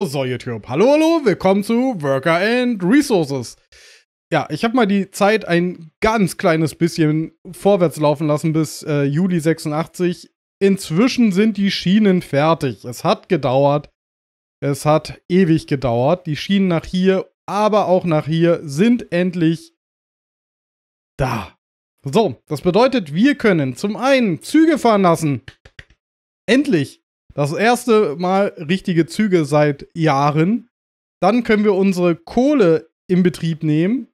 So, YouTube. Hallo, hallo, willkommen zu Worker and Resources. Ja, ich habe mal die Zeit ein ganz kleines bisschen vorwärts laufen lassen bis äh, Juli 86. Inzwischen sind die Schienen fertig. Es hat gedauert. Es hat ewig gedauert. Die Schienen nach hier, aber auch nach hier sind endlich da. So, das bedeutet, wir können zum einen Züge fahren lassen. Endlich. Das erste Mal richtige Züge seit Jahren. Dann können wir unsere Kohle in Betrieb nehmen.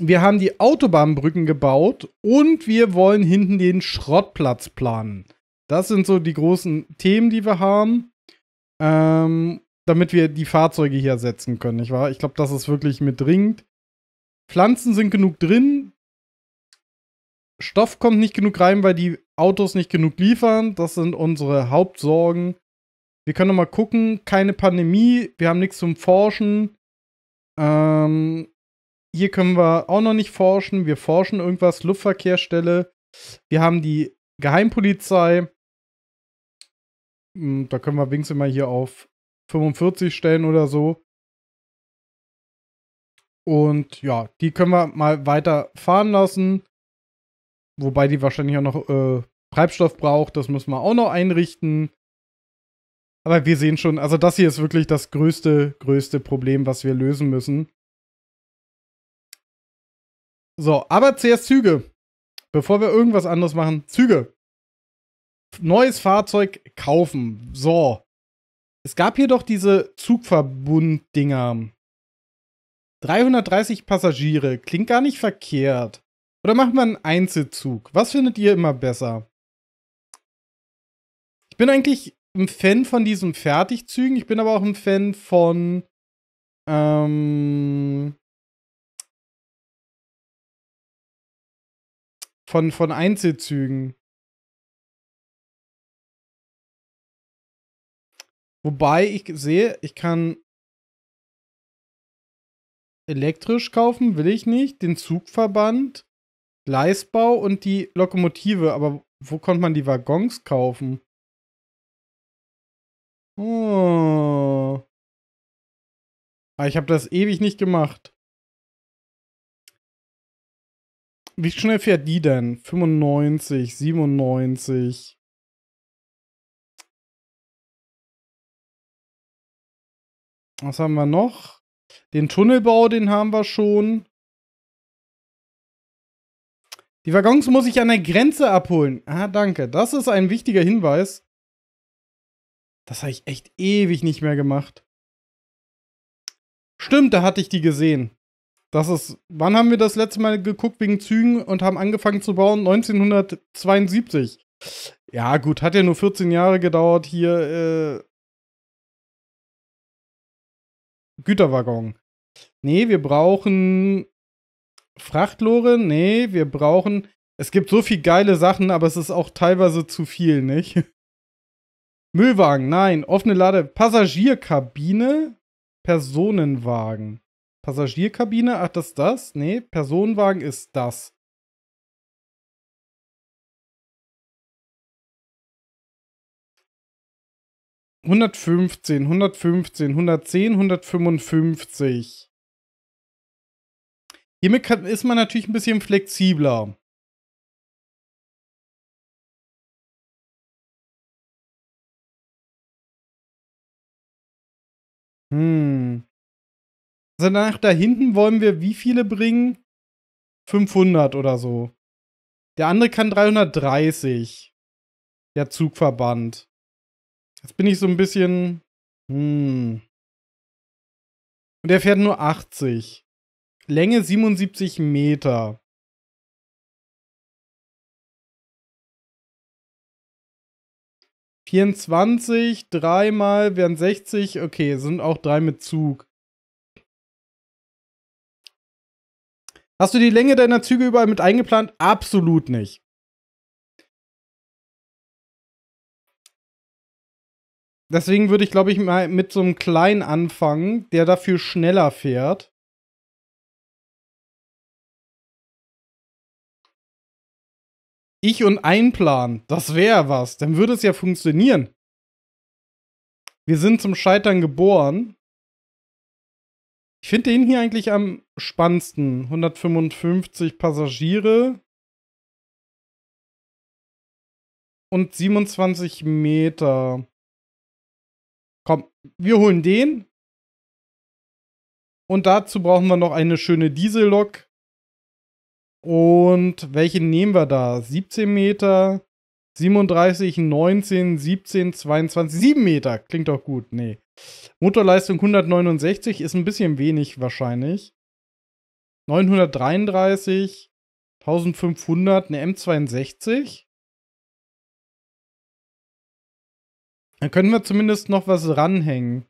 Wir haben die Autobahnbrücken gebaut und wir wollen hinten den Schrottplatz planen. Das sind so die großen Themen, die wir haben, ähm, damit wir die Fahrzeuge hier ersetzen können. Nicht wahr? Ich glaube, das ist wirklich mit dringend. Pflanzen sind genug drin. Stoff kommt nicht genug rein, weil die Autos nicht genug liefern. Das sind unsere Hauptsorgen. Wir können noch mal gucken. Keine Pandemie. Wir haben nichts zum Forschen. Ähm, hier können wir auch noch nicht forschen. Wir forschen irgendwas. Luftverkehrsstelle. Wir haben die Geheimpolizei. Hm, da können wir wenigstens mal hier auf 45 stellen oder so. Und ja, die können wir mal weiter fahren lassen. Wobei die wahrscheinlich auch noch äh, Treibstoff braucht. Das müssen wir auch noch einrichten. Aber wir sehen schon, also das hier ist wirklich das größte, größte Problem, was wir lösen müssen. So, aber zuerst Züge. Bevor wir irgendwas anderes machen, Züge. Neues Fahrzeug kaufen. So. Es gab hier doch diese Zugverbunddinger. 330 Passagiere. Klingt gar nicht verkehrt. Oder machen wir einen Einzelzug? Was findet ihr immer besser? Ich bin eigentlich ein Fan von diesen Fertigzügen. Ich bin aber auch ein Fan von. Ähm, von, von Einzelzügen. Wobei ich sehe, ich kann elektrisch kaufen, will ich nicht. Den Zugverband. Gleisbau und die Lokomotive, aber wo konnte man die Waggons kaufen? Oh. Aber ah, ich habe das ewig nicht gemacht. Wie schnell fährt die denn? 95, 97. Was haben wir noch? Den Tunnelbau, den haben wir schon. Die Waggons muss ich an der Grenze abholen. Ah, danke. Das ist ein wichtiger Hinweis. Das habe ich echt ewig nicht mehr gemacht. Stimmt, da hatte ich die gesehen. Das ist. Wann haben wir das letzte Mal geguckt wegen Zügen und haben angefangen zu bauen? 1972. Ja, gut, hat ja nur 14 Jahre gedauert hier. Äh, Güterwaggon. Nee, wir brauchen Frachtlore? Nee, wir brauchen. Es gibt so viele geile Sachen, aber es ist auch teilweise zu viel, nicht? Müllwagen, nein. Offene Lade. Passagierkabine? Personenwagen. Passagierkabine? Ach, das ist das? Nee, Personenwagen ist das. Hundertfünfzehn, hundertfünfzehn, hundertzehn, hundertfünfundfünfzig. Hiermit kann, ist man natürlich ein bisschen flexibler. Hm. Also danach da hinten wollen wir wie viele bringen? 500 oder so. Der andere kann 330. Der Zugverband. Jetzt bin ich so ein bisschen. Hm. Und er fährt nur 80. Länge 77 Meter. Vierundzwanzig, dreimal wären 60, okay, sind auch drei mit Zug. Hast du die Länge deiner Züge überall mit eingeplant? Absolut nicht. Deswegen würde ich, glaube ich, mal mit so einem kleinen anfangen, der dafür schneller fährt. ich und ein Plan, das wäre was, dann würde es ja funktionieren. Wir sind zum Scheitern geboren. Ich finde den hier eigentlich am spannendsten. 155 Passagiere und 27 Meter. Komm, wir holen den. Und dazu brauchen wir noch eine schöne Diesellok. Und welche nehmen wir da? 17 Meter, 37, 19, 17, 22, 7 Meter. Klingt doch gut. Nee. Motorleistung 169 ist ein bisschen wenig wahrscheinlich. 933, 1500, eine M62. Dann können wir zumindest noch was ranhängen.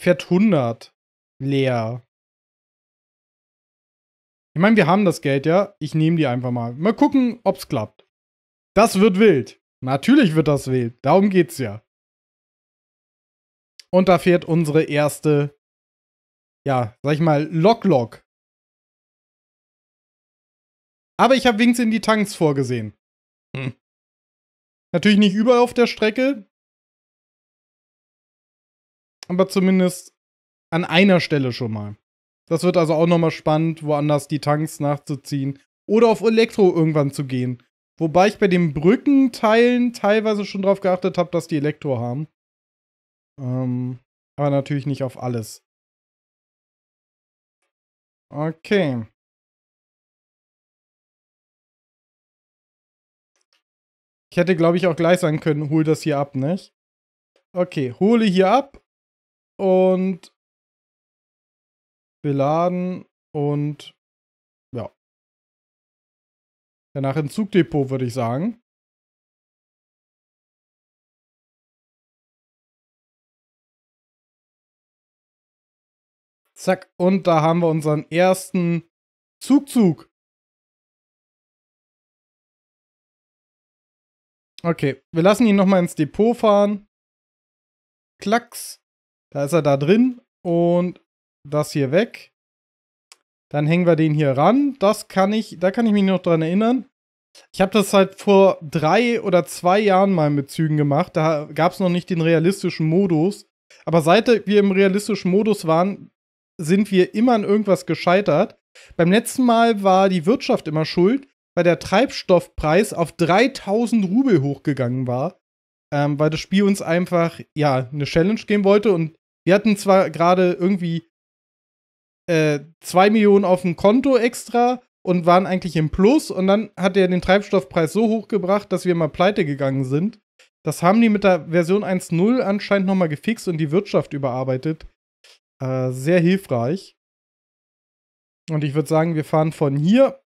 Fährt 100 leer. Ich meine, wir haben das Geld ja. Ich nehme die einfach mal. Mal gucken, ob es klappt. Das wird wild. Natürlich wird das wild. Darum geht's ja. Und da fährt unsere erste, ja, sag ich mal, Lock-Lock. Aber ich habe Wings in die Tanks vorgesehen. Hm. Natürlich nicht überall auf der Strecke. Aber zumindest an einer Stelle schon mal. Das wird also auch nochmal spannend, woanders die Tanks nachzuziehen oder auf Elektro irgendwann zu gehen. Wobei ich bei den Brückenteilen teilweise schon drauf geachtet habe, dass die Elektro haben. Ähm, aber natürlich nicht auf alles. Okay. Ich hätte, glaube ich, auch gleich sagen können, hol das hier ab, nicht? Okay, hole hier ab und beladen und ja. Danach ins Zugdepot, würde ich sagen. Zack, und da haben wir unseren ersten Zugzug. Okay, wir lassen ihn nochmal ins Depot fahren. Klacks, da ist er da drin und das hier weg. Dann hängen wir den hier ran. Das kann ich, da kann ich mich noch dran erinnern. Ich habe das halt vor drei oder zwei Jahren mal mit Zügen gemacht. Da gab es noch nicht den realistischen Modus. Aber seit wir im realistischen Modus waren, sind wir immer an irgendwas gescheitert. Beim letzten Mal war die Wirtschaft immer schuld, weil der Treibstoffpreis auf 3000 Rubel hochgegangen war, ähm, weil das Spiel uns einfach ja eine Challenge geben wollte und wir hatten zwar gerade irgendwie 2 äh, Millionen auf dem Konto extra und waren eigentlich im Plus. Und dann hat er den Treibstoffpreis so hochgebracht, dass wir mal pleite gegangen sind. Das haben die mit der Version 1.0 anscheinend nochmal gefixt und die Wirtschaft überarbeitet. Äh, sehr hilfreich. Und ich würde sagen, wir fahren von hier.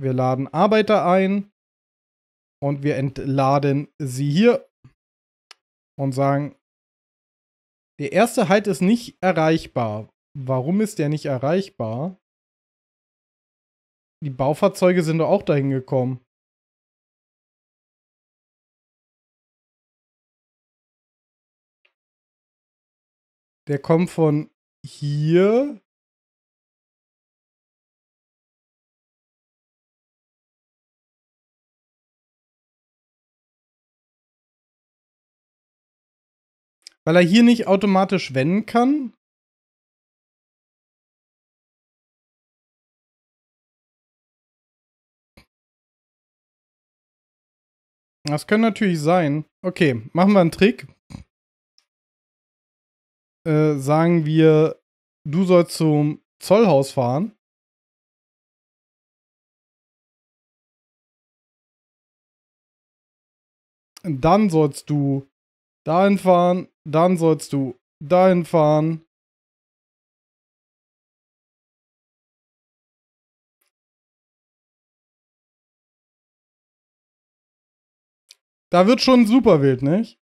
Wir laden Arbeiter ein. Und wir entladen sie hier. Und sagen, der erste Halt ist nicht erreichbar. Warum ist der nicht erreichbar? Die Baufahrzeuge sind doch auch dahin gekommen. Der kommt von hier. Weil er hier nicht automatisch wenden kann. Das könnte natürlich sein. Okay, machen wir einen Trick. Äh, sagen wir, du sollst zum Zollhaus fahren. Dann sollst du dahin fahren, dann sollst du dahin fahren, Da wird schon super wild, nicht?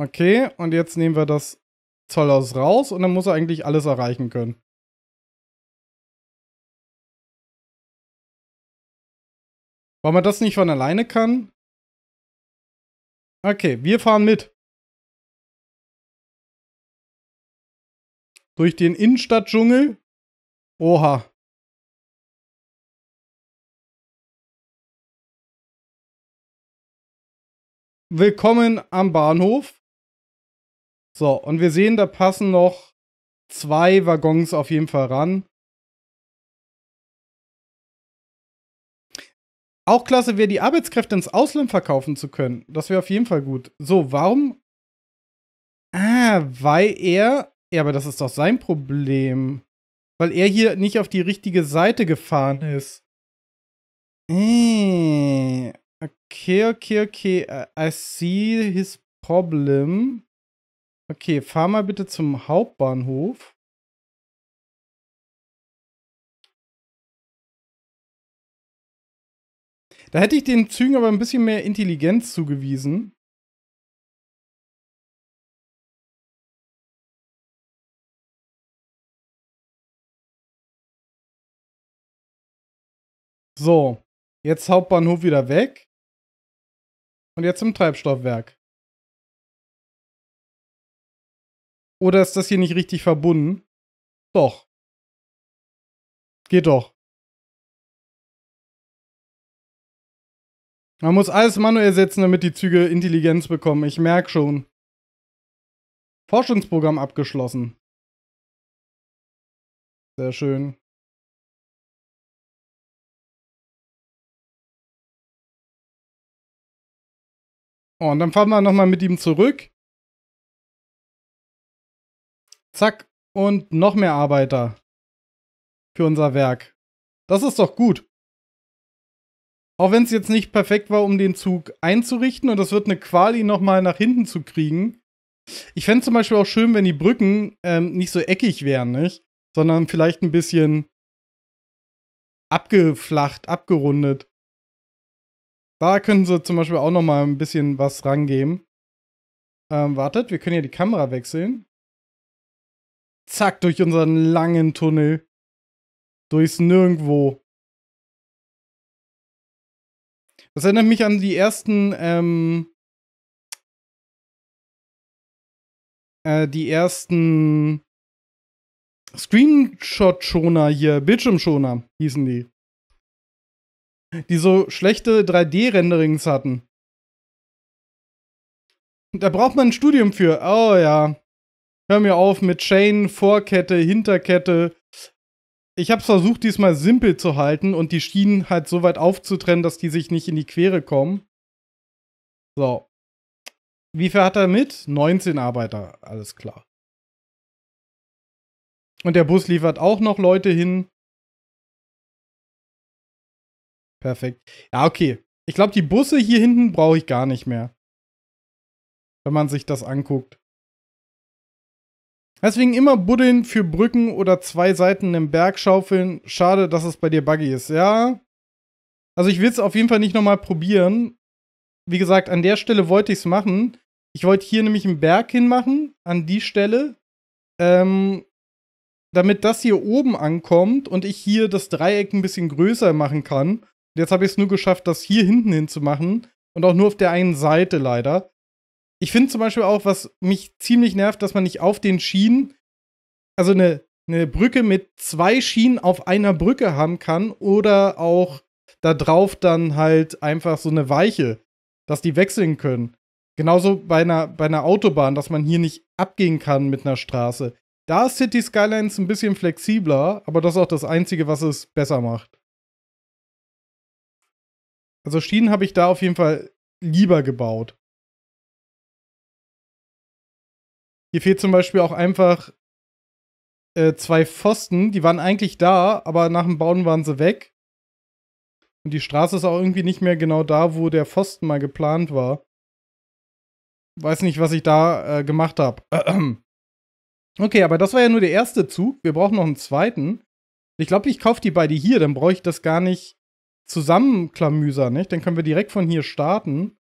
Okay, und jetzt nehmen wir das Zollhaus raus und dann muss er eigentlich alles erreichen können. Weil man das nicht von alleine kann. Okay, wir fahren mit. Durch den Innenstadtdschungel. Oha. willkommen am Bahnhof. So, und wir sehen, da passen noch zwei Waggons auf jeden Fall ran. Auch klasse wäre, die Arbeitskräfte ins Ausland verkaufen zu können. Das wäre auf jeden Fall gut. So, warum? Ah, weil er. Ja, aber das ist doch sein Problem. Weil er hier nicht auf die richtige Seite gefahren ist. Äh, Okay, okay, okay. Äh, I see his problem. Okay, fahr mal bitte zum Hauptbahnhof. Da hätte ich den Zügen aber ein bisschen mehr Intelligenz zugewiesen. So, jetzt Hauptbahnhof wieder weg und jetzt im Treibstoffwerk. Oder ist das hier nicht richtig verbunden? Doch. Geht doch. Man muss alles manuell setzen, damit die Züge Intelligenz bekommen. Ich merke schon. Forschungsprogramm abgeschlossen. Sehr schön. Und dann fahren wir nochmal mit ihm zurück. Zack. Und noch mehr Arbeiter für unser Werk. Das ist doch gut. Auch wenn es jetzt nicht perfekt war, um den Zug einzurichten und das wird eine Quali nochmal nach hinten zu kriegen. Ich fände es zum Beispiel auch schön, wenn die Brücken ähm, nicht so eckig wären, nicht? Sondern vielleicht ein bisschen abgeflacht, abgerundet. Da können sie zum Beispiel auch noch mal ein bisschen was rangeben. Ähm, wartet, wir können ja die Kamera wechseln. Zack, durch unseren langen Tunnel. Durchs Nirgendwo. Das erinnert mich an die ersten, ähm, äh, die ersten Screenshot-Schoner hier, Bildschirmschoner hießen die die so schlechte 3D-Renderings hatten. Da braucht man ein Studium für. Oh ja. Hör mir auf mit Chain, Vorkette, Hinterkette. Ich habe versucht, diesmal simpel zu halten und die Schienen halt so weit aufzutrennen, dass die sich nicht in die Quere kommen. So. Wie viel hat er mit? 19 Arbeiter, alles klar. Und der Bus liefert auch noch Leute hin. Perfekt. Ja, okay. Ich glaube, die Busse hier hinten brauche ich gar nicht mehr. Wenn man sich das anguckt. Deswegen immer buddeln für Brücken oder zwei Seiten im Berg schaufeln. Schade, dass es bei dir buggy ist. Ja. Also ich will es auf jeden Fall nicht nochmal probieren. Wie gesagt, an der Stelle wollte ich es machen. Ich wollte hier nämlich einen Berg hinmachen, an die Stelle. Ähm, damit das hier oben ankommt und ich hier das Dreieck ein bisschen größer machen kann. Jetzt habe ich es nur geschafft, das hier hinten hinzumachen. Und auch nur auf der einen Seite leider. Ich finde zum Beispiel auch, was mich ziemlich nervt, dass man nicht auf den Schienen, also eine, eine Brücke mit zwei Schienen auf einer Brücke haben kann oder auch da drauf dann halt einfach so eine Weiche, dass die wechseln können. Genauso bei einer, bei einer Autobahn, dass man hier nicht abgehen kann mit einer Straße. Da ist City Skylines ein bisschen flexibler, aber das ist auch das Einzige, was es besser macht. Also Schienen habe ich da auf jeden Fall lieber gebaut. Hier fehlt zum Beispiel auch einfach äh, zwei Pfosten, die waren eigentlich da, aber nach dem Bauen waren sie weg. Und die Straße ist auch irgendwie nicht mehr genau da, wo der Pfosten mal geplant war. Weiß nicht, was ich da äh, gemacht habe. okay, aber das war ja nur der erste Zug. Wir brauchen noch einen zweiten. Ich glaube, ich kaufe die beide hier, dann brauche ich das gar nicht zusammenklamüsern, nicht? Dann können wir direkt von hier starten.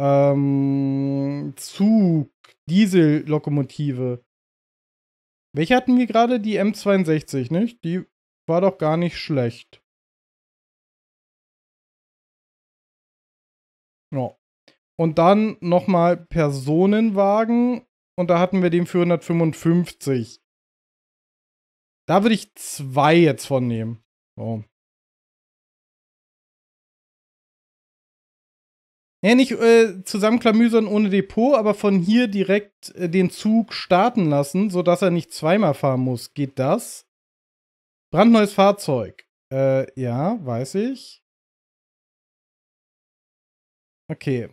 Ähm, Zug, Diesellokomotive. Welche hatten wir gerade? Die M62, nicht? Die war doch gar nicht schlecht. Ja. Und dann nochmal Personenwagen. Und da hatten wir den 455. Da würde ich zwei jetzt von nehmen. Oh. Ja, nicht äh, zusammenklamüsern ohne Depot, aber von hier direkt äh, den Zug starten lassen, sodass er nicht zweimal fahren muss. Geht das? Brandneues Fahrzeug. Äh, ja, weiß ich. Okay.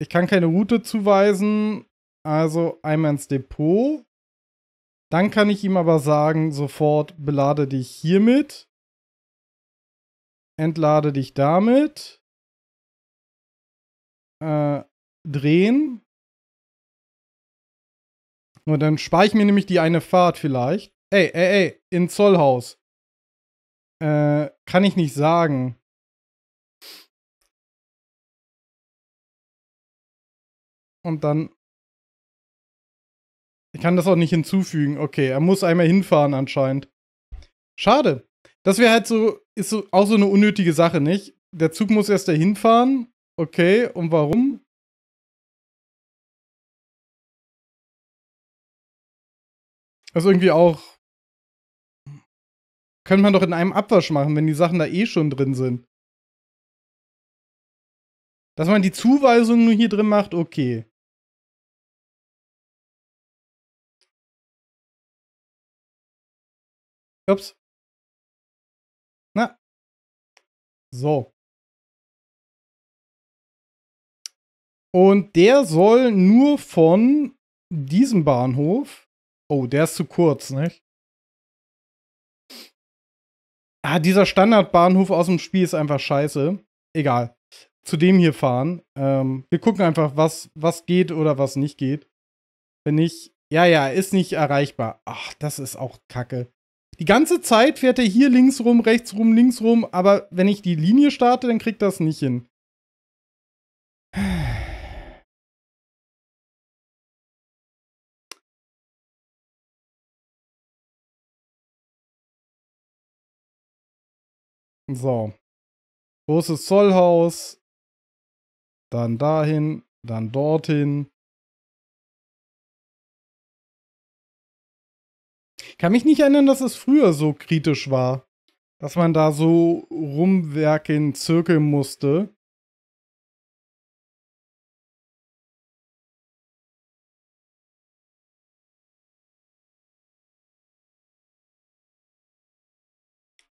Ich kann keine Route zuweisen, also einmal ins Depot. Dann kann ich ihm aber sagen, sofort belade dich hiermit. Entlade dich damit äh, drehen. Nur dann spare ich mir nämlich die eine Fahrt vielleicht. Ey, ey, ey, in Zollhaus. Äh, kann ich nicht sagen. Und dann. Ich kann das auch nicht hinzufügen. Okay, er muss einmal hinfahren anscheinend. Schade. Das wäre halt so, ist so, auch so eine unnötige Sache, nicht? Der Zug muss erst dahin fahren Okay, und warum? Also irgendwie auch. Könnte man doch in einem Abwasch machen, wenn die Sachen da eh schon drin sind. Dass man die Zuweisung nur hier drin macht, okay. Ups. Na. So. Und der soll nur von diesem Bahnhof. Oh, der ist zu kurz, nicht? Ah, dieser Standardbahnhof aus dem Spiel ist einfach scheiße. Egal. Zu dem hier fahren. Ähm, wir gucken einfach, was, was geht oder was nicht geht. Wenn ich. Ja, ja, ist nicht erreichbar. Ach, das ist auch kacke. Die ganze Zeit fährt er hier links rum, rechts rum, links rum, aber wenn ich die Linie starte, dann kriegt das nicht hin. So. Großes Zollhaus. Dann dahin, dann dorthin. Ich kann mich nicht erinnern, dass es früher so kritisch war, dass man da so rumwerken, zirkeln musste.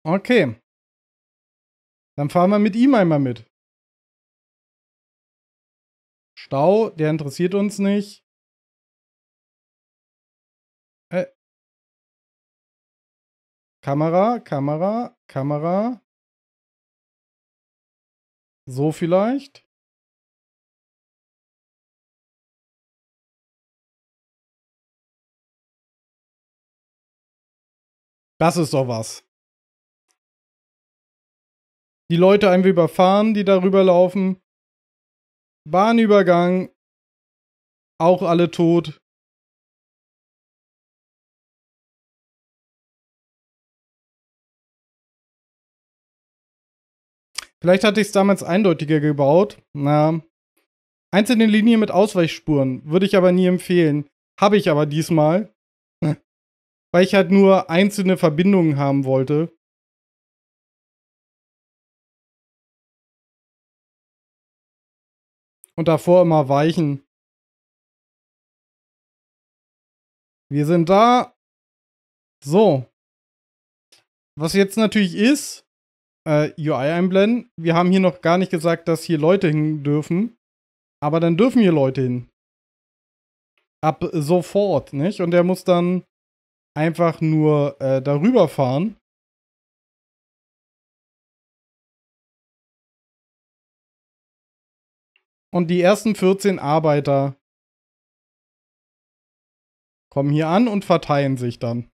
Okay. Dann fahren wir mit ihm einmal mit. Stau, der interessiert uns nicht. Kamera, Kamera, Kamera. So vielleicht. Das ist doch was die Leute einfach überfahren, die darüber laufen. Bahnübergang, auch alle tot. Vielleicht hatte ich es damals eindeutiger gebaut. Na, einzelne Linien mit Ausweichspuren würde ich aber nie empfehlen. Habe ich aber diesmal, weil ich halt nur einzelne Verbindungen haben wollte. Und davor immer weichen. Wir sind da. So. Was jetzt natürlich ist, äh, UI einblenden. Wir haben hier noch gar nicht gesagt, dass hier Leute hin dürfen. Aber dann dürfen hier Leute hin. Ab sofort, nicht? Und der muss dann einfach nur äh, darüber fahren. Und die ersten 14 Arbeiter kommen hier an und verteilen sich dann.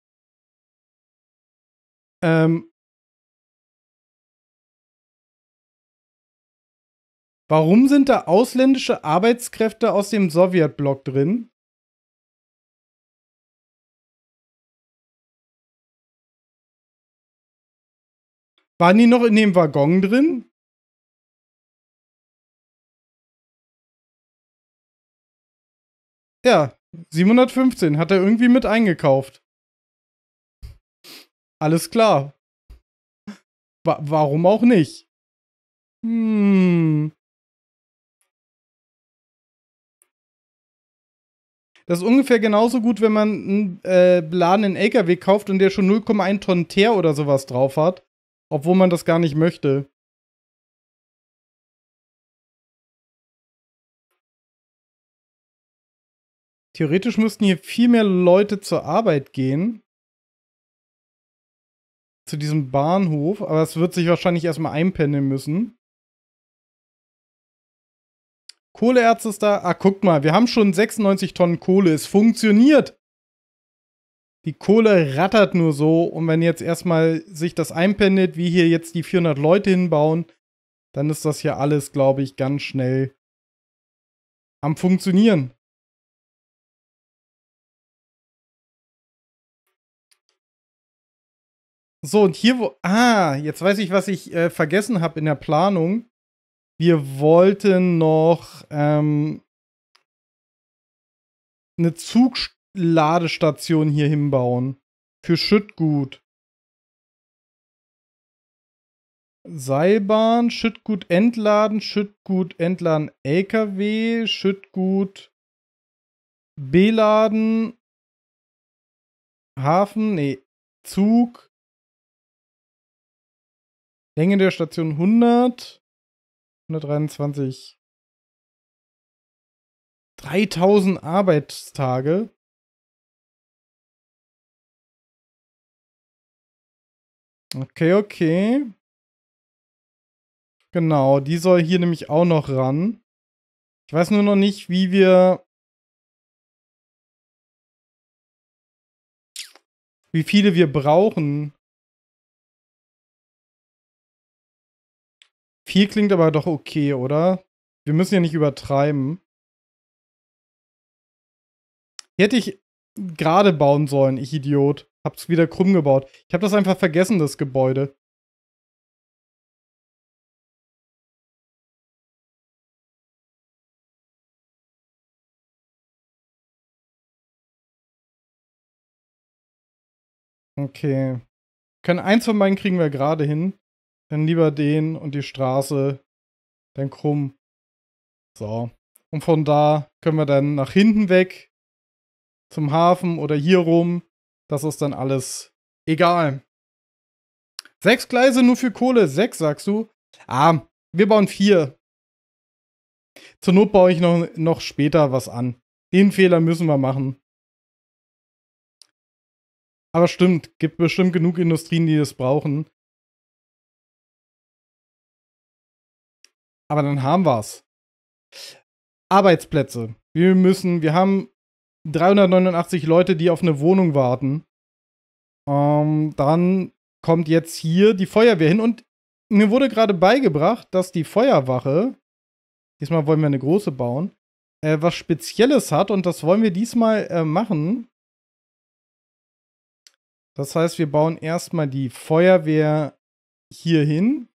Ähm, warum sind da ausländische Arbeitskräfte aus dem Sowjetblock drin? Waren die noch in dem Waggon drin? Ja, 715 hat er irgendwie mit eingekauft. Alles klar. Wa warum auch nicht? Hm. Das ist ungefähr genauso gut, wenn man einen äh, beladenen LKW kauft und der schon 0,1 Tonnen Teer oder sowas drauf hat, obwohl man das gar nicht möchte. Theoretisch müssten hier viel mehr Leute zur Arbeit gehen. Zu diesem Bahnhof, aber es wird sich wahrscheinlich erstmal einpendeln müssen. Kohleerz ist da. Ah, guckt mal, wir haben schon 96 Tonnen Kohle. Es funktioniert. Die Kohle rattert nur so. Und wenn jetzt erstmal sich das einpendelt, wie hier jetzt die 400 Leute hinbauen, dann ist das hier alles, glaube ich, ganz schnell am Funktionieren. So, und hier, wo. Ah, jetzt weiß ich, was ich äh, vergessen habe in der Planung. Wir wollten noch ähm, eine Zugladestation hier hinbauen. Für Schüttgut. Seilbahn, Schüttgut entladen, Schüttgut entladen LKW, Schüttgut beladen, Hafen, nee, Zug, Länge der Station 100. 123. 3000 Arbeitstage. Okay, okay. Genau, die soll hier nämlich auch noch ran. Ich weiß nur noch nicht, wie wir... Wie viele wir brauchen, Viel klingt aber doch okay, oder? Wir müssen ja nicht übertreiben. Hätte ich gerade bauen sollen, ich Idiot. Hab's wieder krumm gebaut. Ich hab das einfach vergessen, das Gebäude. Okay. Können eins von beiden kriegen wir gerade hin. Dann lieber den und die Straße, dann krumm. So. Und von da können wir dann nach hinten weg, zum Hafen oder hier rum. Das ist dann alles egal. Sechs Gleise nur für Kohle. Sechs, sagst du? Ah, wir bauen vier. Zur Not baue ich noch, noch später was an. Den Fehler müssen wir machen. Aber stimmt, gibt bestimmt genug Industrien, die das brauchen. Aber dann haben wir es. Arbeitsplätze. Wir müssen, wir haben 389 Leute, die auf eine Wohnung warten. Ähm, dann kommt jetzt hier die Feuerwehr hin und mir wurde gerade beigebracht, dass die Feuerwache, diesmal wollen wir eine große bauen, äh, was Spezielles hat und das wollen wir diesmal äh, machen. Das heißt, wir bauen erstmal die Feuerwehr hier hin.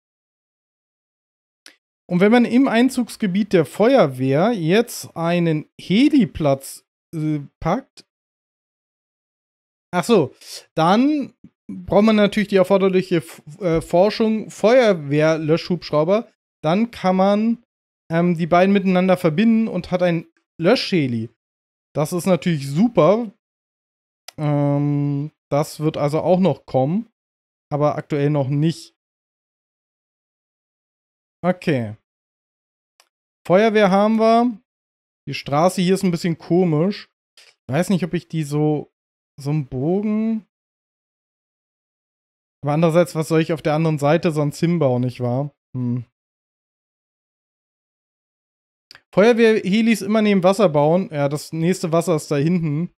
Und wenn man im Einzugsgebiet der Feuerwehr jetzt einen Heliplatz äh, packt, ach so, dann braucht man natürlich die erforderliche F äh, Forschung Feuerwehrlöschhubschrauber. Dann kann man ähm, die beiden miteinander verbinden und hat ein Löschheli. Das ist natürlich super. Ähm, das wird also auch noch kommen, aber aktuell noch nicht. Okay. Feuerwehr haben wir. Die Straße hier ist ein bisschen komisch. Ich weiß nicht, ob ich die so, so einen Bogen. Aber andererseits, was soll ich auf der anderen Seite sonst hinbauen, nicht wahr? Hm. Feuerwehrhelis immer neben Wasser bauen. Ja, das nächste Wasser ist da hinten.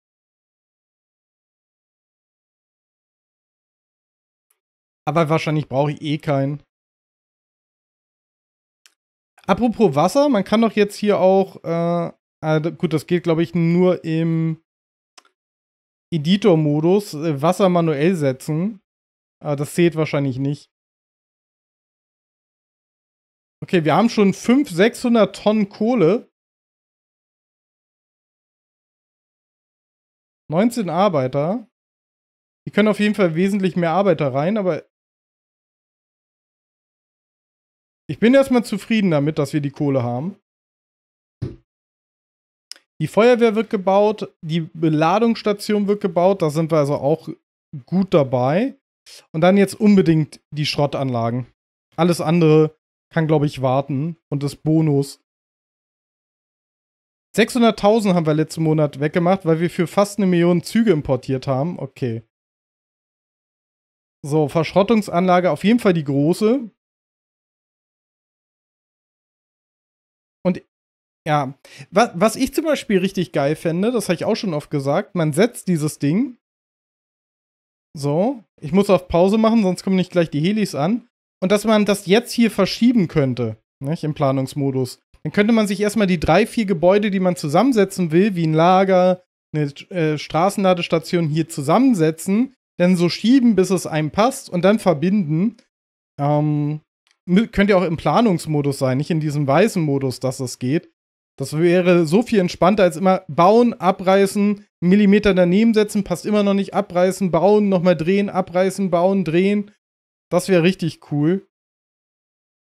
Aber wahrscheinlich brauche ich eh keinen. Apropos Wasser, man kann doch jetzt hier auch, äh, äh gut, das geht, glaube ich, nur im Editor-Modus, äh, Wasser manuell setzen. Aber das zählt wahrscheinlich nicht. Okay, wir haben schon 500, 600 Tonnen Kohle. 19 Arbeiter. Die können auf jeden Fall wesentlich mehr Arbeiter rein, aber Ich bin erstmal zufrieden damit, dass wir die Kohle haben. Die Feuerwehr wird gebaut, die Beladungsstation wird gebaut, da sind wir also auch gut dabei. Und dann jetzt unbedingt die Schrottanlagen. Alles andere kann, glaube ich, warten und das Bonus. 600.000 haben wir letzten Monat weggemacht, weil wir für fast eine Million Züge importiert haben. Okay. So, Verschrottungsanlage auf jeden Fall die große. Ja, was, was ich zum Beispiel richtig geil fände, das habe ich auch schon oft gesagt, man setzt dieses Ding. So, ich muss auf Pause machen, sonst kommen nicht gleich die Helis an. Und dass man das jetzt hier verschieben könnte, nicht, im Planungsmodus. Dann könnte man sich erstmal die drei, vier Gebäude, die man zusammensetzen will, wie ein Lager, eine äh, Straßenladestation hier zusammensetzen, dann so schieben, bis es einem passt und dann verbinden. Ähm, könnt ihr auch im Planungsmodus sein, nicht in diesem weißen Modus, dass es das geht. Das wäre so viel entspannter als immer bauen, abreißen, Millimeter daneben setzen, passt immer noch nicht, abreißen, bauen, nochmal drehen, abreißen, bauen, drehen. Das wäre richtig cool.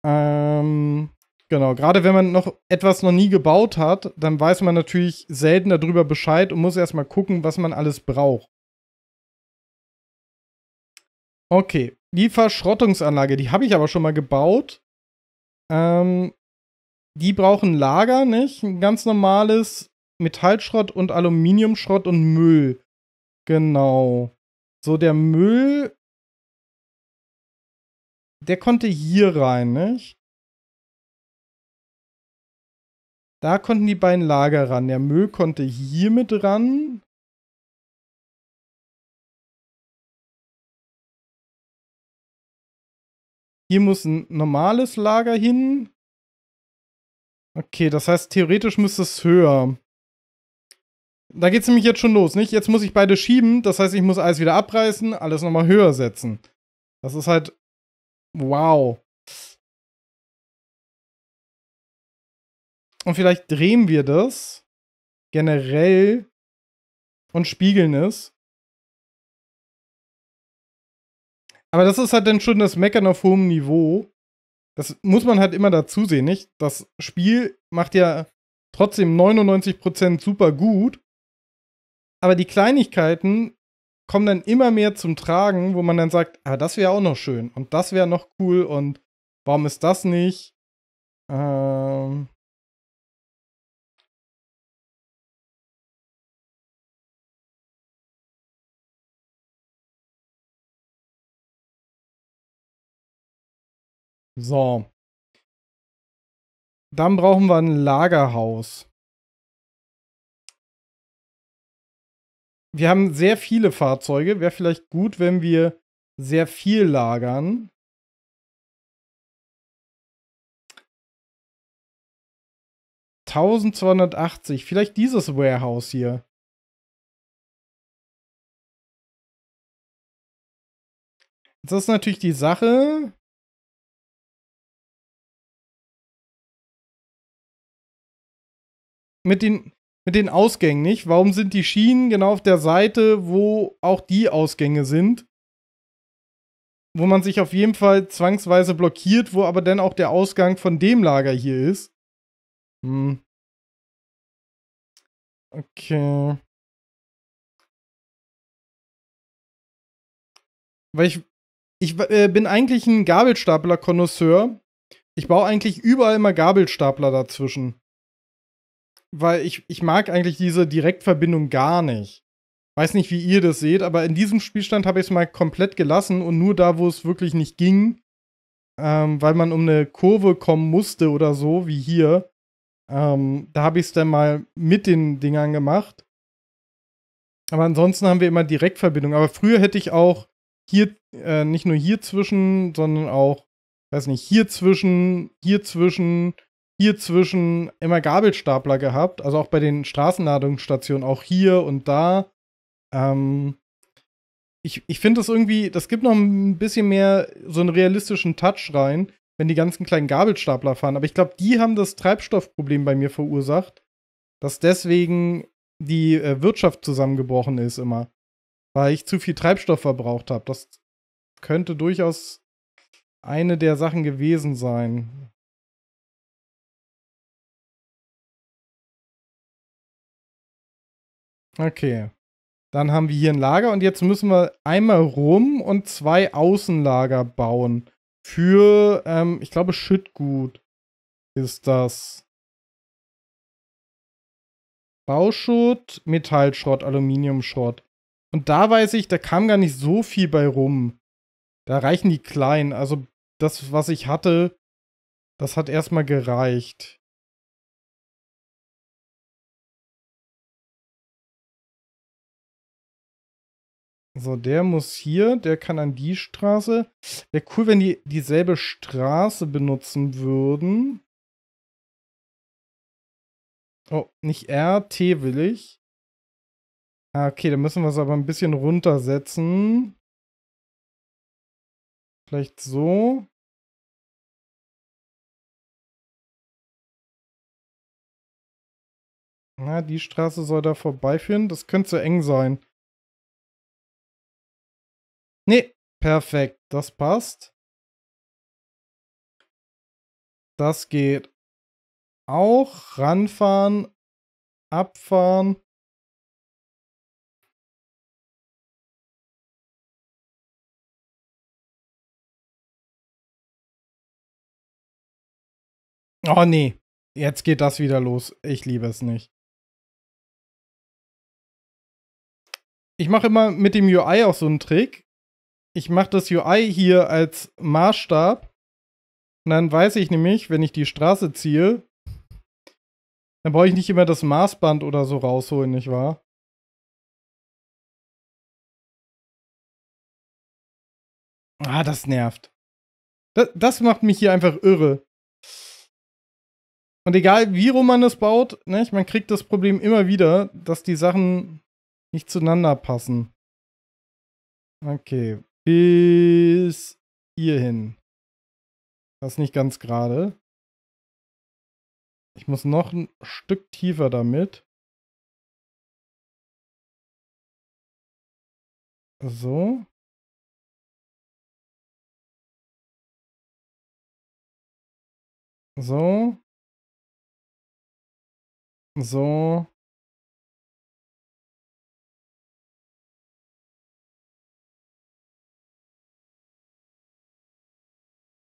Ähm, genau, gerade wenn man noch etwas noch nie gebaut hat, dann weiß man natürlich selten darüber Bescheid und muss erstmal gucken, was man alles braucht. Okay, die Verschrottungsanlage, die habe ich aber schon mal gebaut. Ähm, die brauchen Lager, nicht? Ein ganz normales Metallschrott und Aluminiumschrott und Müll. Genau. So, der Müll, der konnte hier rein, nicht? Da konnten die beiden Lager ran. Der Müll konnte hier mit ran. Hier muss ein normales Lager hin. Okay, das heißt, theoretisch müsste es höher. Da geht es nämlich jetzt schon los, nicht? Jetzt muss ich beide schieben, das heißt, ich muss alles wieder abreißen, alles nochmal höher setzen. Das ist halt. Wow. Und vielleicht drehen wir das generell und spiegeln es. Aber das ist halt dann schon das Meckern auf hohem Niveau das muss man halt immer dazu sehen, nicht? Das Spiel macht ja trotzdem 99% super gut, aber die Kleinigkeiten kommen dann immer mehr zum Tragen, wo man dann sagt, ah, das wäre auch noch schön und das wäre noch cool und warum ist das nicht? Ähm, So. Dann brauchen wir ein Lagerhaus. Wir haben sehr viele Fahrzeuge. Wäre vielleicht gut, wenn wir sehr viel lagern. ...1280. Vielleicht dieses Warehouse hier. Das ist natürlich die Sache. mit den, mit den Ausgängen nicht. Warum sind die Schienen genau auf der Seite, wo auch die Ausgänge sind? Wo man sich auf jeden Fall zwangsweise blockiert, wo aber dann auch der Ausgang von dem Lager hier ist. Hm. Okay. Weil ich, ich äh, bin eigentlich ein Gabelstapler-Konnoisseur. Ich baue eigentlich überall immer Gabelstapler dazwischen weil ich, ich mag eigentlich diese Direktverbindung gar nicht. Weiß nicht, wie ihr das seht, aber in diesem Spielstand habe ich es mal komplett gelassen und nur da, wo es wirklich nicht ging, ähm, weil man um eine Kurve kommen musste oder so, wie hier, ähm, da habe ich es dann mal mit den Dingern gemacht. Aber ansonsten haben wir immer Direktverbindung. Aber früher hätte ich auch hier, äh, nicht nur hier zwischen, sondern auch, weiß nicht, hier zwischen, hier zwischen, hier zwischen immer Gabelstapler gehabt, also auch bei den Straßenladungsstationen, auch hier und da. Ähm, ich ich finde das irgendwie, das gibt noch ein bisschen mehr so einen realistischen Touch rein, wenn die ganzen kleinen Gabelstapler fahren. Aber ich glaube, die haben das Treibstoffproblem bei mir verursacht, dass deswegen die äh, Wirtschaft zusammengebrochen ist immer, weil ich zu viel Treibstoff verbraucht habe. Das könnte durchaus eine der Sachen gewesen sein. Okay. Dann haben wir hier ein Lager und jetzt müssen wir einmal rum und zwei Außenlager bauen. Für, ähm, ich glaube, Schüttgut ist das. Bauschutt, Metallschrott, Aluminiumschrott. Und da weiß ich, da kam gar nicht so viel bei rum. Da reichen die kleinen. Also das, was ich hatte, das hat erstmal gereicht. So, der muss hier, der kann an die Straße. Wäre cool, wenn die dieselbe Straße benutzen würden. Oh, nicht R, T will ich. Ah, okay, dann müssen wir es aber ein bisschen runtersetzen. Vielleicht so. Na, die Straße soll da vorbeiführen. Das könnte zu eng sein. Nee, perfekt. Das passt. Das geht auch. Ranfahren, abfahren. Oh nee, jetzt geht das wieder los. Ich liebe es nicht. Ich mache immer mit dem UI auch so einen Trick ich mache das UI hier als Maßstab. Und dann weiß ich nämlich, wenn ich die Straße ziehe, dann brauche ich nicht immer das Maßband oder so rausholen, nicht wahr? Ah, das nervt. Das, das macht mich hier einfach irre. Und egal wie rum man das baut, ne, man kriegt das Problem immer wieder, dass die Sachen nicht zueinander passen. Okay, bis hierhin. Das ist nicht ganz gerade. Ich muss noch ein Stück tiefer damit. So. So. So.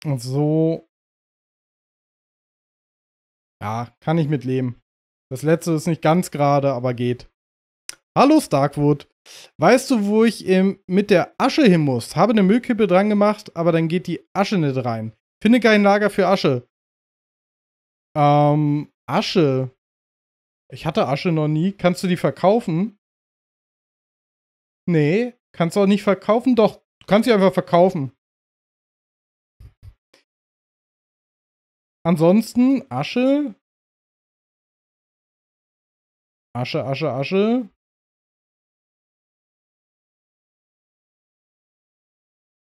Und so. Ja, kann ich mit leben. Das letzte ist nicht ganz gerade, aber geht. Hallo Starkwood. Weißt du, wo ich ähm, mit der Asche hin muss? Habe eine Müllkippe dran gemacht, aber dann geht die Asche nicht rein. Finde kein Lager für Asche. Ähm, Asche. Ich hatte Asche noch nie. Kannst du die verkaufen? Nee, kannst du auch nicht verkaufen. Doch, du kannst sie einfach verkaufen. Ansonsten Asche. Asche, Asche, Asche.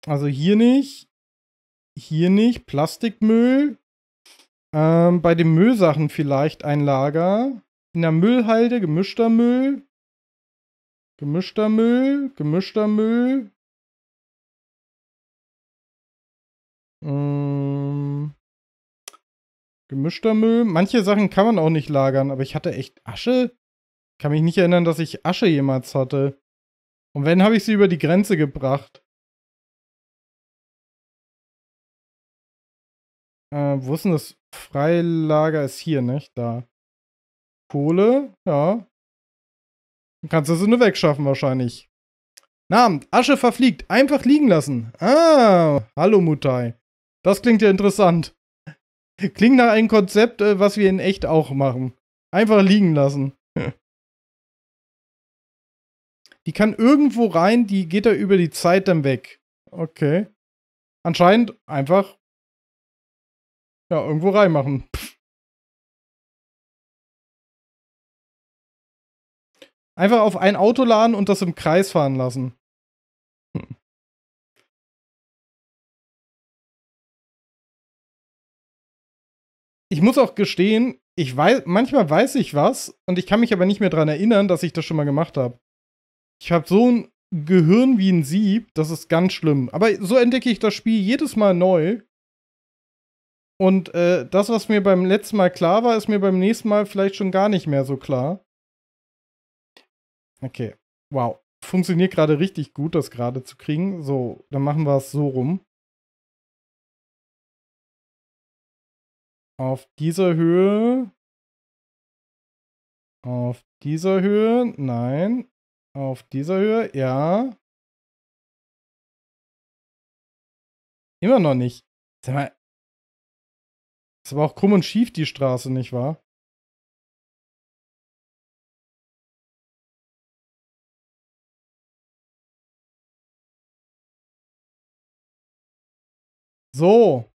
Also hier nicht. Hier nicht. Plastikmüll. Ähm, bei den Müllsachen vielleicht ein Lager. In der Müllhalde gemischter Müll. Gemischter Müll, gemischter Müll, Gemischter Müll. Manche Sachen kann man auch nicht lagern, aber ich hatte echt Asche. Kann mich nicht erinnern, dass ich Asche jemals hatte. Und wenn, habe ich sie über die Grenze gebracht. Äh, wo ist denn das Freilager? Ist hier, nicht? Da. Kohle, ja. Dann kannst du sie nur wegschaffen wahrscheinlich. Namen, Asche verfliegt. Einfach liegen lassen. Ah, hallo Mutai. Das klingt ja interessant. Klingt nach einem Konzept, äh, was wir in echt auch machen. Einfach liegen lassen. Die kann irgendwo rein, die geht da über die Zeit dann weg. Okay. Anscheinend einfach. Ja, irgendwo reinmachen. Einfach auf ein Auto laden und das im Kreis fahren lassen. ich muss auch gestehen, ich weiß, manchmal weiß ich was und ich kann mich aber nicht mehr daran erinnern, dass ich das schon mal gemacht habe. Ich habe so ein Gehirn wie ein Sieb, das ist ganz schlimm. Aber so entdecke ich das Spiel jedes Mal neu. Und äh, das, was mir beim letzten Mal klar war, ist mir beim nächsten Mal vielleicht schon gar nicht mehr so klar. Okay, wow. Funktioniert gerade richtig gut, das gerade zu kriegen. So, dann machen wir es so rum. auf dieser Höhe. Auf dieser Höhe. Nein. Auf dieser Höhe. Ja. Immer noch nicht. Sag mal. Ist aber auch krumm und schief die Straße, nicht wahr? So.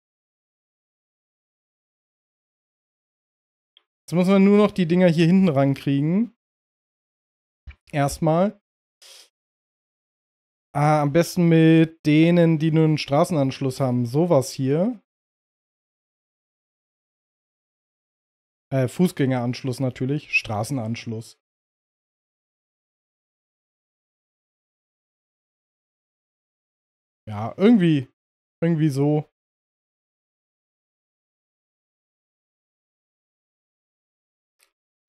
Jetzt muss man nur noch die Dinger hier hinten rankriegen. Erstmal. Ah, am besten mit denen, die nur einen Straßenanschluss haben. Sowas hier. Äh, Fußgängeranschluss natürlich. Straßenanschluss. Ja, irgendwie. Irgendwie so.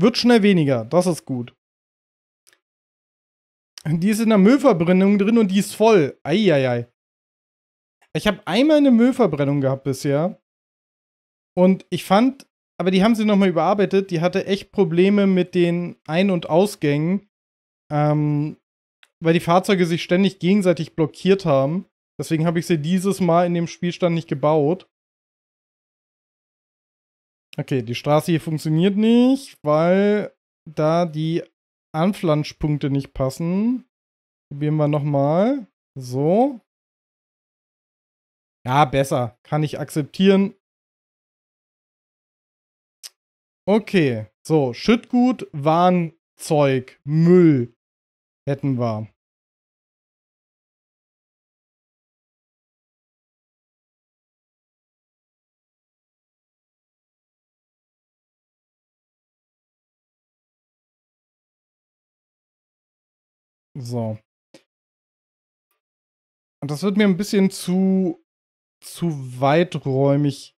Wird schnell weniger, das ist gut. Die ist in der Müllverbrennung drin und die ist voll. Eieiei. Ich habe einmal eine Müllverbrennung gehabt bisher. Und ich fand, aber die haben sie nochmal überarbeitet. Die hatte echt Probleme mit den Ein- und Ausgängen, ähm, weil die Fahrzeuge sich ständig gegenseitig blockiert haben. Deswegen habe ich sie dieses Mal in dem Spielstand nicht gebaut. Okay, die Straße hier funktioniert nicht, weil da die Anflanschpunkte nicht passen. Probieren wir nochmal. So. Ja, besser. Kann ich akzeptieren. Okay, so, Schüttgut, Warnzeug, Müll hätten wir. So. Und das wird mir ein bisschen zu, zu weiträumig.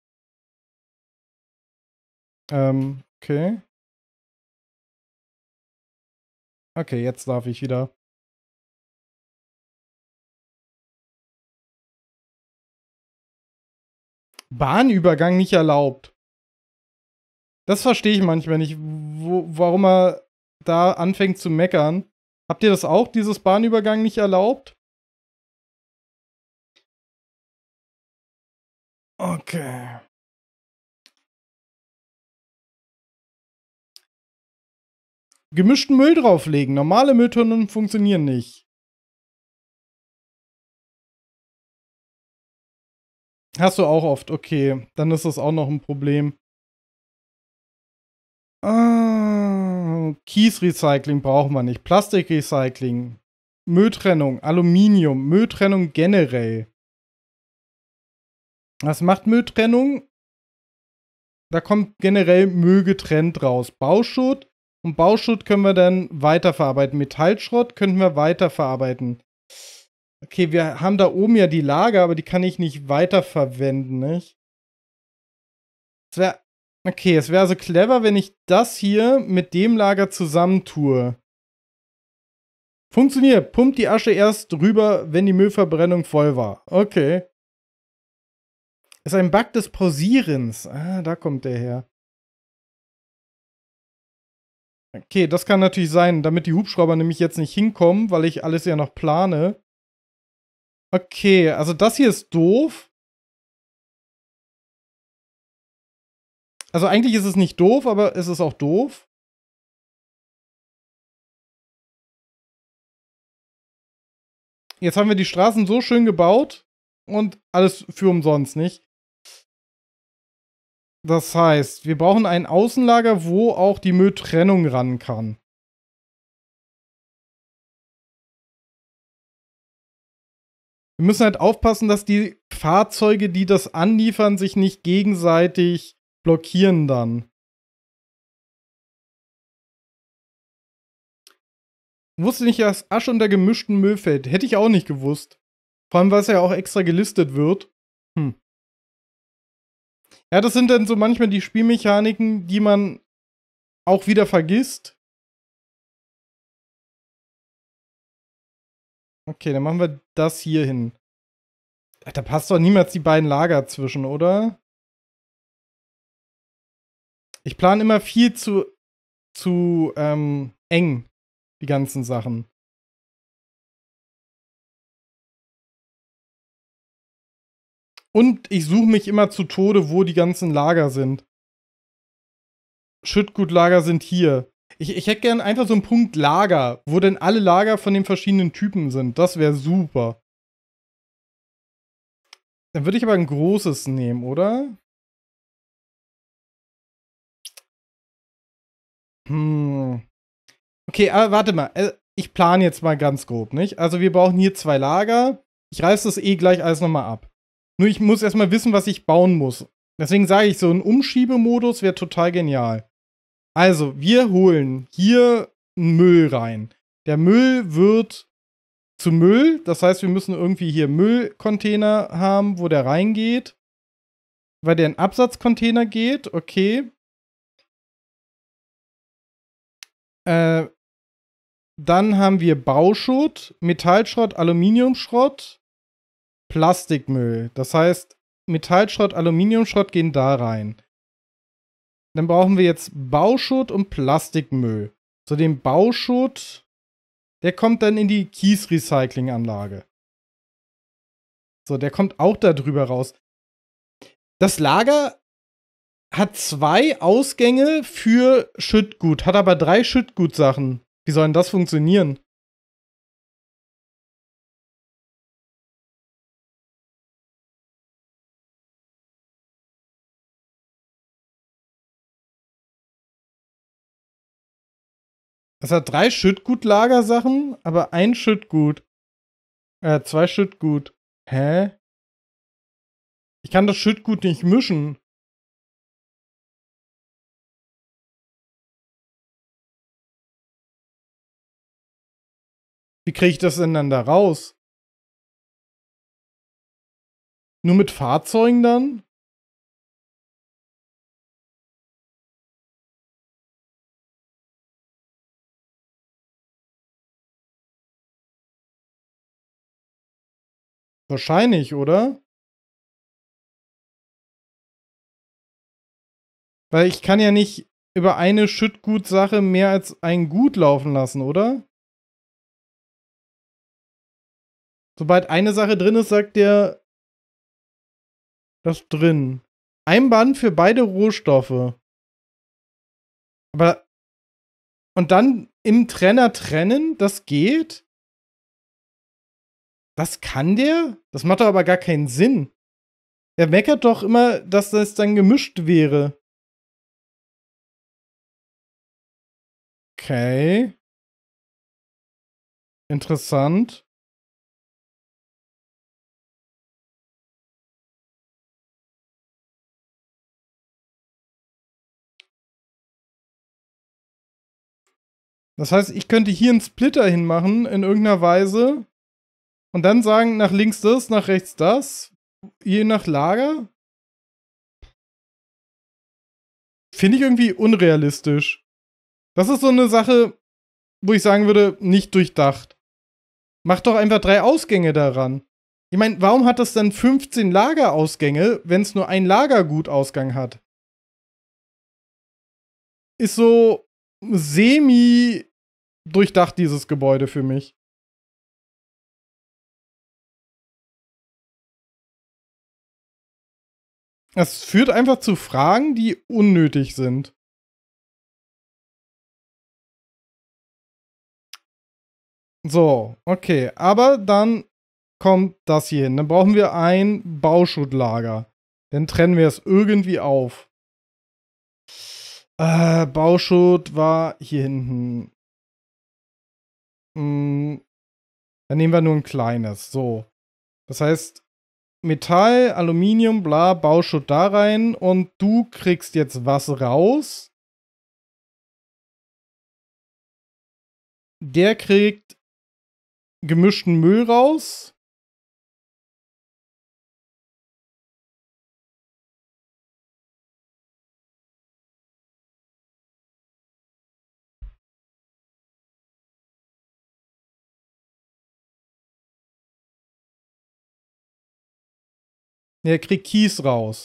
Ähm, okay. Okay, jetzt darf ich wieder. Bahnübergang nicht erlaubt. Das verstehe ich manchmal nicht, wo, warum er da anfängt zu meckern. Habt ihr das auch, dieses Bahnübergang nicht erlaubt? Okay. Gemischten Müll drauflegen. Normale Mülltonnen funktionieren nicht. Hast du auch oft. Okay, dann ist das auch noch ein Problem. Ah. Kiesrecycling brauchen wir nicht, Plastikrecycling, Mülltrennung, Aluminium, Mülltrennung generell. Was macht Mülltrennung? Da kommt generell Müll getrennt raus. Bauschutt und Bauschutt können wir dann weiterverarbeiten. Metallschrott könnten wir weiterverarbeiten. Okay, wir haben da oben ja die Lager, aber die kann ich nicht weiterverwenden, nicht? Es wäre Okay, es wäre also clever, wenn ich das hier mit dem Lager zusammentue. Funktioniert. Pumpt die Asche erst rüber, wenn die Müllverbrennung voll war. Okay. Ist ein Bug des Pausierens. Ah, da kommt der her. Okay, das kann natürlich sein, damit die Hubschrauber nämlich jetzt nicht hinkommen, weil ich alles ja noch plane. Okay, also das hier ist doof. Also eigentlich ist es nicht doof, aber es ist auch doof. Jetzt haben wir die Straßen so schön gebaut und alles für umsonst, nicht? Das heißt, wir brauchen ein Außenlager, wo auch die Mülltrennung ran kann. Wir müssen halt aufpassen, dass die Fahrzeuge, die das anliefern, sich nicht gegenseitig blockieren dann. Wusste nicht, dass Asche unter gemischten Müll fällt. Hätte ich auch nicht gewusst. Vor allem, weil es ja auch extra gelistet wird. Hm. Ja, das sind dann so manchmal die Spielmechaniken, die man auch wieder vergisst. Okay, dann machen wir das hier hin. Da passt doch niemals die beiden Lager zwischen, oder? Ich plane immer viel zu, zu ähm, eng, die ganzen Sachen. Und ich suche mich immer zu Tode, wo die ganzen Lager sind. Schüttgutlager sind hier. Ich, ich hätte gern einfach so einen Punkt Lager, wo denn alle Lager von den verschiedenen Typen sind. Das wäre super. Dann würde ich aber ein großes nehmen, oder? Hm. Okay, aber warte mal. Äh, ich plane jetzt mal ganz grob, nicht? Also wir brauchen hier zwei Lager. Ich reiß das eh gleich alles nochmal ab. Nur ich muss erstmal wissen, was ich bauen muss. Deswegen sage ich, so ein Umschiebemodus wäre total genial. Also, wir holen hier einen Müll rein. Der Müll wird zu Müll. Das heißt, wir müssen irgendwie hier Müllcontainer haben, wo der reingeht. Weil der in Absatzcontainer geht, okay. Äh, dann haben wir Bauschutt, Metallschrott, Aluminiumschrott, Plastikmüll. Das heißt, Metallschrott, Aluminiumschrott gehen da rein. Dann brauchen wir jetzt Bauschutt und Plastikmüll. Zu dem Bauschutt, der kommt dann in die Kiesrecyclinganlage. So, der kommt auch da drüber raus. Das Lager hat zwei Ausgänge für Schüttgut, hat aber drei Schüttgut-Sachen. Wie soll denn das funktionieren? Es hat drei Schüttgut-Lagersachen, aber ein Schüttgut. Äh, zwei Schüttgut. Hä? Ich kann das Schüttgut nicht mischen. Wie kriege ich das denn dann da raus? Nur mit Fahrzeugen dann? Wahrscheinlich, oder? Weil ich kann ja nicht über eine Schüttgutsache mehr als ein Gut laufen lassen, oder? Sobald eine Sache drin ist, sagt der das drin. Ein Band für beide Rohstoffe. Aber und dann im Trenner trennen, das geht? Das kann der? Das macht doch aber gar keinen Sinn. Er meckert doch immer, dass das dann gemischt wäre. Okay. Interessant. Das heißt, ich könnte hier einen Splitter hinmachen in irgendeiner Weise und dann sagen, nach links das, nach rechts das, je nach Lager. Finde ich irgendwie unrealistisch. Das ist so eine Sache, wo ich sagen würde, nicht durchdacht. Mach doch einfach drei Ausgänge daran. Ich meine, warum hat das dann 15 Lagerausgänge, wenn es nur ein Lagergutausgang hat? Ist so semi durchdacht, dieses Gebäude für mich. Es führt einfach zu Fragen, die unnötig sind. So, okay. Aber dann kommt das hier hin. Dann brauchen wir ein Bauschuttlager. Dann trennen wir es irgendwie auf. Äh, Bauschutt war hier hinten. Mh, mm, dann nehmen wir nur ein kleines. So. Das heißt, Metall, Aluminium, bla, Bauschutt da rein und du kriegst jetzt was raus. Der kriegt gemischten Müll raus. Ne, er kriegt Kies raus.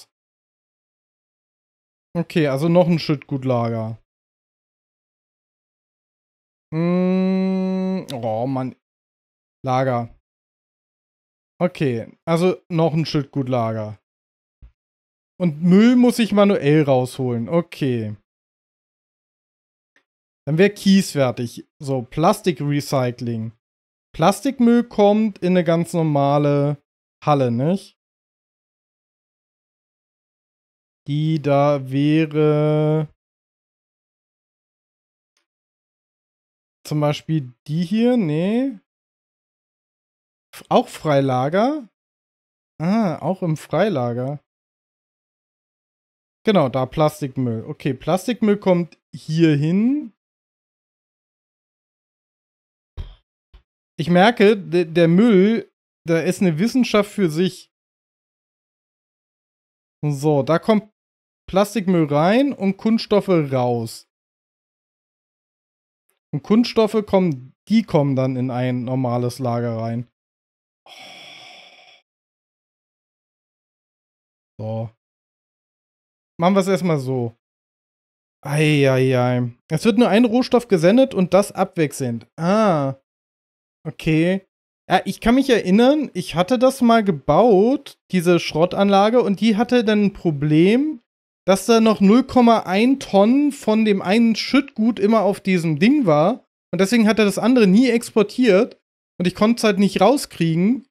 Okay, also noch ein Schüttgutlager. Mm, hm, oh Mann. Lager. Okay, also noch ein Schüttgutlager. Und Müll muss ich manuell rausholen. Okay. Dann wäre Kies fertig. So, Plastikrecycling. Plastikmüll kommt in eine ganz normale Halle, nicht? Die da wäre zum Beispiel die hier, nee. Auch Freilager. Ah, auch im Freilager. Genau, da Plastikmüll. Okay, Plastikmüll kommt hier hin. Ich merke, der Müll, da ist eine Wissenschaft für sich. So, da kommt Plastikmüll rein und Kunststoffe raus. Und Kunststoffe kommen, die kommen dann in ein normales Lager rein. So. Machen wir es erstmal so. Eieiei. Es wird nur ein Rohstoff gesendet und das abwechselnd. Ah. Okay. Ja, ah, ich kann mich erinnern, ich hatte das mal gebaut, diese Schrottanlage, und die hatte dann ein Problem, dass da noch 0,1 Tonnen von dem einen Schüttgut immer auf diesem Ding war. Und deswegen hat er das andere nie exportiert. Und ich konnte es halt nicht rauskriegen.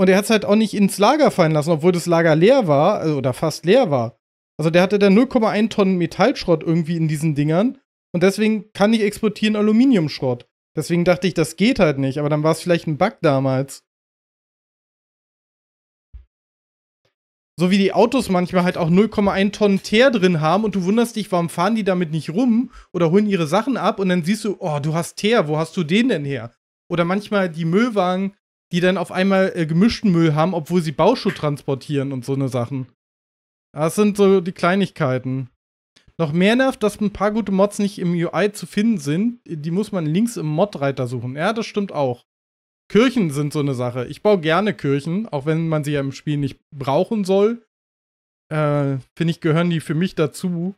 Und er hat es halt auch nicht ins Lager fallen lassen, obwohl das Lager leer war, also, oder fast leer war. Also der hatte dann 0,1 Tonnen Metallschrott irgendwie in diesen Dingern. Und deswegen kann ich exportieren Aluminiumschrott. Deswegen dachte ich, das geht halt nicht, aber dann war es vielleicht ein Bug damals. So wie die Autos manchmal halt auch 0,1 Tonnen Teer drin haben und du wunderst dich, warum fahren die damit nicht rum oder holen ihre Sachen ab und dann siehst du, oh, du hast Teer, wo hast du den denn her? Oder manchmal die Müllwagen, die dann auf einmal äh, gemischten Müll haben, obwohl sie Bauschutt transportieren und so eine Sachen. Das sind so die Kleinigkeiten. Noch mehr nervt, dass ein paar gute Mods nicht im UI zu finden sind. Die muss man links im Mod-Reiter suchen. Ja, das stimmt auch. Kirchen sind so eine Sache. Ich baue gerne Kirchen, auch wenn man sie ja im Spiel nicht brauchen soll. Äh, Finde ich, gehören die für mich dazu.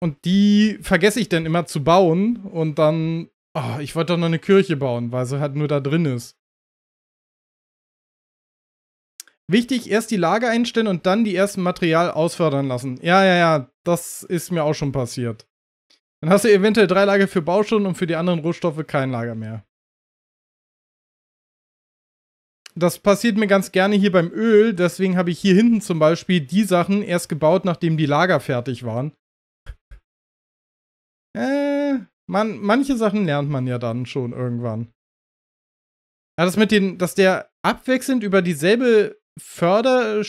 Und die vergesse ich dann immer zu bauen und dann, oh, ich wollte doch noch eine Kirche bauen, weil sie halt nur da drin ist. Wichtig, erst die Lage einstellen und dann die ersten Material ausfördern lassen. Ja, ja, ja, das ist mir auch schon passiert. Dann hast du eventuell drei Lager für Baustunden und für die anderen Rohstoffe kein Lager mehr. Das passiert mir ganz gerne hier beim Öl, deswegen habe ich hier hinten zum Beispiel die Sachen erst gebaut, nachdem die Lager fertig waren. Äh, man, manche Sachen lernt man ja dann schon irgendwann. Ja, das mit den, dass der abwechselnd über dieselbe förder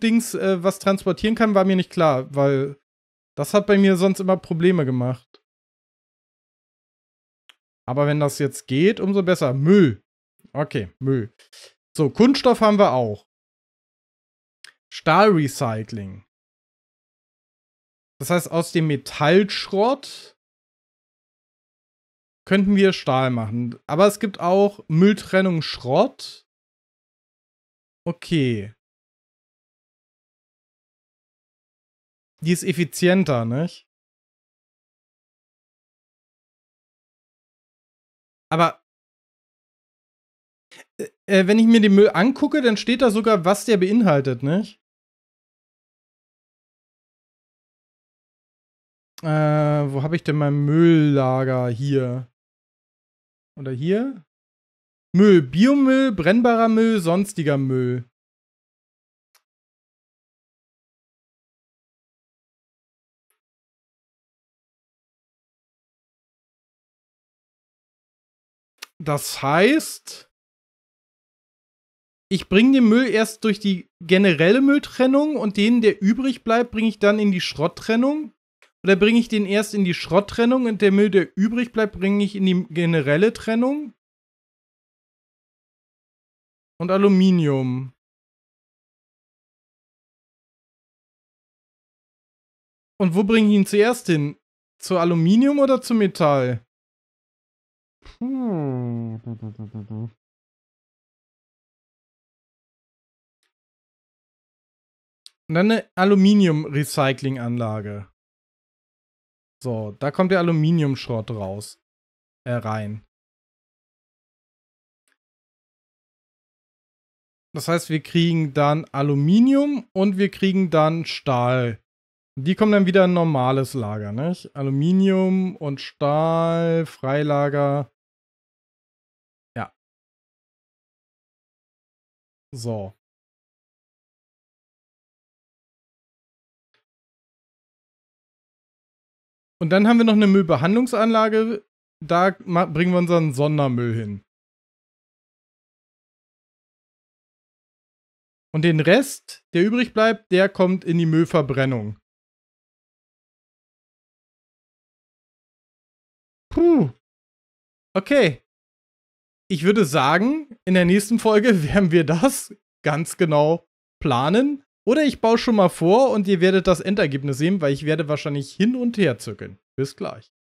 dings äh, was transportieren kann, war mir nicht klar, weil das hat bei mir sonst immer Probleme gemacht. Aber wenn das jetzt geht, umso besser. Müll. Okay, Müll. So, Kunststoff haben wir auch. Stahlrecycling. Das heißt, aus dem Metallschrott könnten wir Stahl machen. Aber es gibt auch Mülltrennung Schrott. Okay. Die ist effizienter, nicht? Aber äh, äh, wenn ich mir den Müll angucke, dann steht da sogar, was der beinhaltet, nicht? Äh, wo habe ich denn mein Mülllager? Hier. Oder hier? Müll, Biomüll, brennbarer Müll, sonstiger Müll. Das heißt, ich bringe den Müll erst durch die generelle Mülltrennung und den, der übrig bleibt, bringe ich dann in die Schrotttrennung. Oder bringe ich den erst in die Schrotttrennung und der Müll, der übrig bleibt, bringe ich in die generelle Trennung? Und Aluminium. Und wo bringe ich ihn zuerst hin? Zu Aluminium oder zu Metall? Puh. Und dann eine Aluminium-Recycling-Anlage. So, da kommt der Aluminiumschrott raus. Äh, rein. Das heißt, wir kriegen dann Aluminium und wir kriegen dann Stahl. Die kommen dann wieder in normales Lager, nicht? Aluminium und Stahl, Freilager. Ja. So. Und dann haben wir noch eine Müllbehandlungsanlage. Da bringen wir unseren Sondermüll hin. Und den Rest, der übrig bleibt, der kommt in die Müllverbrennung. Puh. Okay. Ich würde sagen, in der nächsten Folge werden wir das ganz genau planen. Oder ich baue schon mal vor und ihr werdet das Endergebnis sehen, weil ich werde wahrscheinlich hin und her zückeln. Bis gleich.